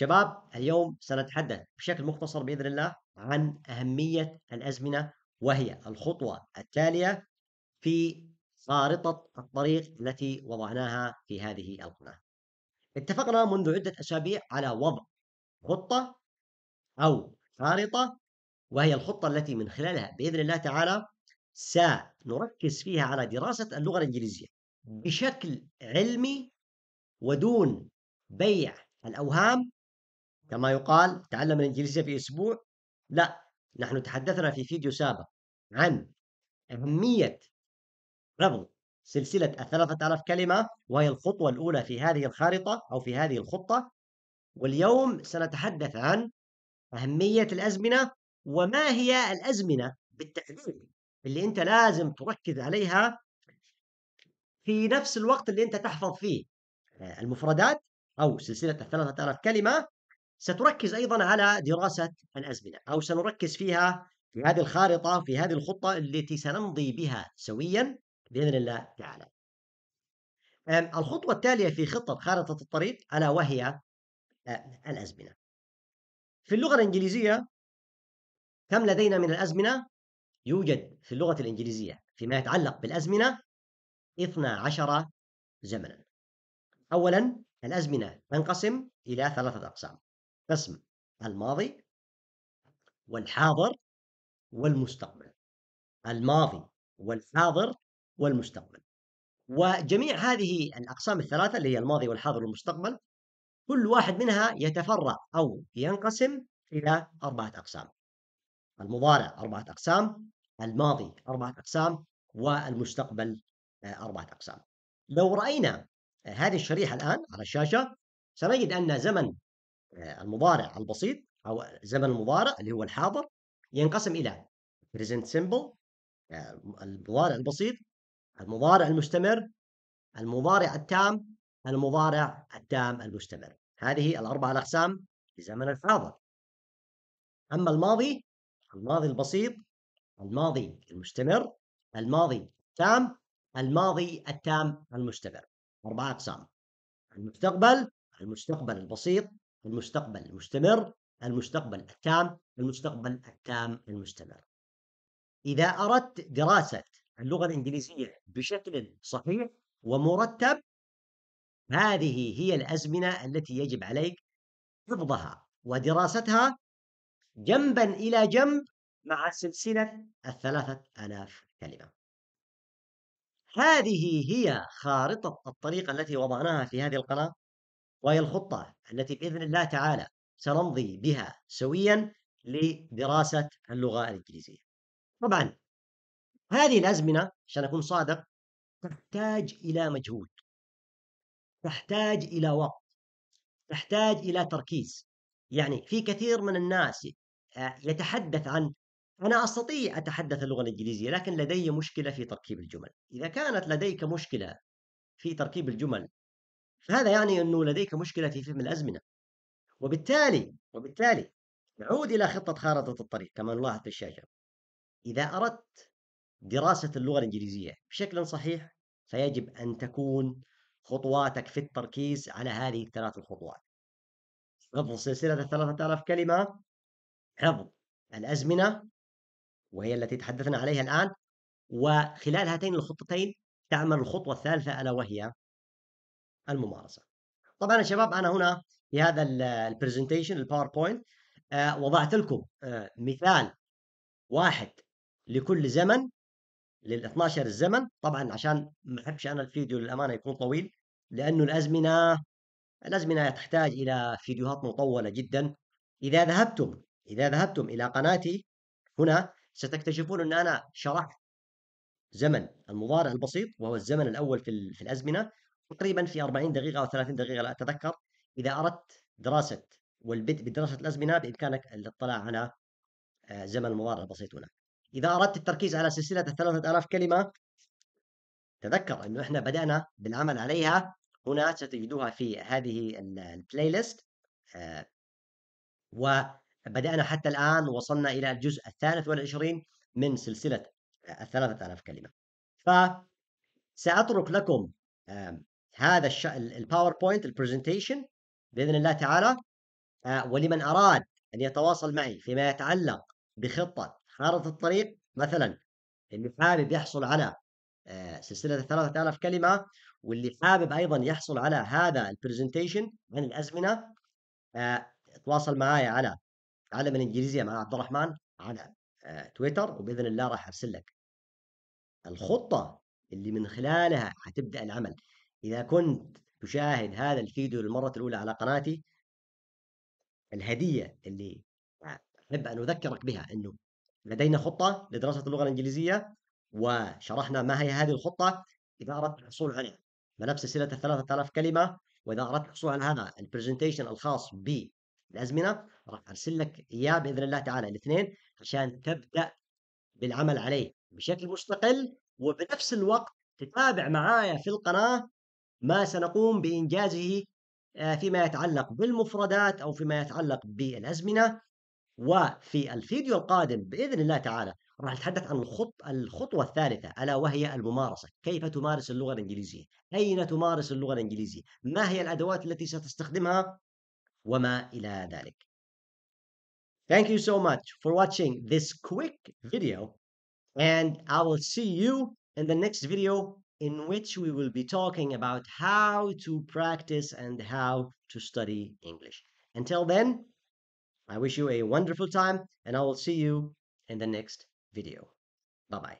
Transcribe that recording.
شباب اليوم سنتحدث بشكل مختصر باذن الله عن اهميه الازمنه وهي الخطوه التاليه في خارطه الطريق التي وضعناها في هذه القناه. اتفقنا منذ عده اسابيع على وضع خطه او خارطه وهي الخطه التي من خلالها باذن الله تعالى سنركز فيها على دراسه اللغه الانجليزيه بشكل علمي ودون بيع الاوهام كما يقال تعلم الإنجليزية في أسبوع لا نحن تحدثنا في فيديو سابق عن أهمية ربط سلسلة الثلاثة آلاف كلمة وهي الخطوة الأولى في هذه الخارطة أو في هذه الخطة واليوم سنتحدث عن أهمية الأزمنة وما هي الأزمنة بالتحديد اللي أنت لازم تركز عليها في نفس الوقت اللي أنت تحفظ فيه آه، المفردات أو سلسلة الثلاثة آلاف كلمة ستركز أيضا على دراسة الأزمنة أو سنركز فيها في هذه الخارطة في هذه الخطة التي سنمضي بها سويا بإذن الله تعالى الخطوة التالية في خطة خارطة الطريق ألا وهي الأزمنة في اللغة الإنجليزية كم لدينا من الأزمنة؟ يوجد في اللغة الإنجليزية فيما يتعلق بالأزمنة 12 زمنا أولا الأزمنة تنقسم إلى ثلاثة أقسام قسم الماضي والحاضر والمستقبل الماضي والحاضر والمستقبل وجميع هذه الأقسام الثلاثة اللي هي الماضي والحاضر والمستقبل كل واحد منها يتفرع أو ينقسم إلى أربعة أقسام المضارع أربعة أقسام الماضي أربعة أقسام والمستقبل آه، أربعة أقسام لو رأينا آه، هذه الشريحة الآن على الشاشة سنجد أن زمن آه، المضارع البسيط أو زمن المضارع اللي هو الحاضر ينقسم إلى present simple آه، المضارع البسيط المضارع المستمر المضارع التام المضارع التام المستمر هذه الأربعة الأقسام لزمن الحاضر أما الماضي الماضي البسيط الماضي المستمر الماضي التام الماضي التام المستمر أربعة أقسام المستقبل المستقبل البسيط المستقبل المستمر المستقبل التام المستقبل التام المستمر إذا أردت دراسة اللغة الإنجليزية بشكل صحيح ومرتب هذه هي الأزمنة التي يجب عليك حفظها ودراستها جنبا إلى جنب مع سلسلة الثلاثة آلاف كلمة هذه هي خارطة الطريق التي وضعناها في هذه القناة وهي الخطة التي بإذن الله تعالى سنمضي بها سويا لدراسة اللغة الإنجليزية طبعا هذه الأزمنة عشان أكون صادق تحتاج إلى مجهود تحتاج إلى وقت تحتاج إلى تركيز يعني في كثير من الناس آه، يتحدث عن أنا أستطيع أتحدث اللغة الإنجليزية لكن لدي مشكلة في تركيب الجمل إذا كانت لديك مشكلة في تركيب الجمل فهذا يعني أنه لديك مشكلة في فهم الأزمنة وبالتالي وبالتالي نعود إلى خطة خارطة الطريق كما نلاحظ في الشاشة إذا أردت دراسة اللغة الإنجليزية بشكل صحيح فيجب أن تكون خطواتك في التركيز على هذه الثلاث الخطوات حفظ سلسلة الثلاثة آلاف كلمة حفظ الأزمنة وهي التي تحدثنا عليها الآن وخلال هاتين الخطتين تعمل الخطوة الثالثة ألا وهي الممارسه طبعا يا شباب انا هنا في هذا البرزنتيشن الباوربوينت آه، وضعت لكم آه، مثال واحد لكل زمن لل 12 الزمن طبعا عشان ما احبش انا الفيديو للامانه يكون طويل لانه الازمنه الازمنه تحتاج الى فيديوهات مطوله جدا اذا ذهبتم اذا ذهبتم الى قناتي هنا ستكتشفون ان انا شرحت زمن المضارع البسيط وهو الزمن الاول في الازمنه تقريبا في 40 دقيقة أو 30 دقيقة لا أتذكر إذا أردت دراسة والبدء بدراسة الأزمنة بإمكانك الاطلاع على آه، زمن المضارع البسيط هنا إذا أردت التركيز على سلسلة الثلاثة آلاف كلمة تذكر أنه إحنا بدأنا بالعمل عليها هنا ستجدوها في هذه البلاي آه، ليست وبدأنا حتى الآن وصلنا إلى الجزء الثالث والعشرين من سلسلة آه، الثلاثة آلاف كلمة فسأترك لكم هذا الش... الباوربوينت البرزنتيشن باذن الله تعالى آه، ولمن اراد ان يتواصل معي فيما يتعلق بخطه خارطه الطريق مثلا اللي حابب يحصل على آه، سلسله 3000 كلمه واللي حابب ايضا يحصل على هذا البرزنتيشن عن الازمنه آه، تواصل معي على تعلم الانجليزيه مع عبد الرحمن على تويتر وباذن الله راح ارسل لك الخطه اللي من خلالها حتبدا العمل إذا كنت تشاهد هذا الفيديو للمرة الأولى على قناتي الهدية اللي أحب أن أذكرك بها أنه لدينا خطة لدراسة اللغة الإنجليزية وشرحنا ما هي هذه الخطة إذا أردت الحصول عليها ملف سلسلة 3000 كلمة وإذا أردت الحصول على هذا البرزنتيشن الخاص بالأزمنة راح أرسل لك إياه بإذن الله تعالى الاثنين عشان تبدأ بالعمل عليه بشكل مستقل وبنفس الوقت تتابع معايا في القناة ما سنقوم بإنجازه آه، فيما يتعلق بالمفردات أو فيما يتعلق بالأزمنة وفي الفيديو القادم بإذن الله تعالى راح نتحدث عن الخط الخطوة الثالثة ألا وهي الممارسة كيف تمارس اللغة الإنجليزية أين تمارس اللغة الإنجليزية ما هي الأدوات التي ستستخدمها وما إلى ذلك Thank you so much for watching this quick video and I will see you in the next video in which we will be talking about how to practice and how to study English. Until then, I wish you a wonderful time and I will see you in the next video. Bye bye.